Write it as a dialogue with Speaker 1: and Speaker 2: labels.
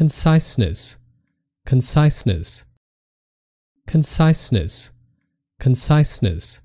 Speaker 1: conciseness, conciseness, conciseness, conciseness.